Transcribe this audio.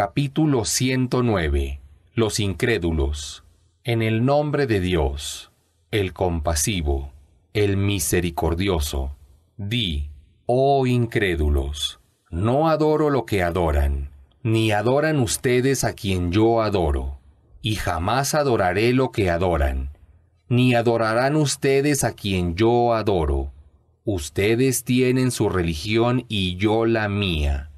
Capítulo 109. Los incrédulos. En el nombre de Dios, el compasivo, el misericordioso. Di, oh incrédulos, no adoro lo que adoran, ni adoran ustedes a quien yo adoro, y jamás adoraré lo que adoran, ni adorarán ustedes a quien yo adoro. Ustedes tienen su religión y yo la mía.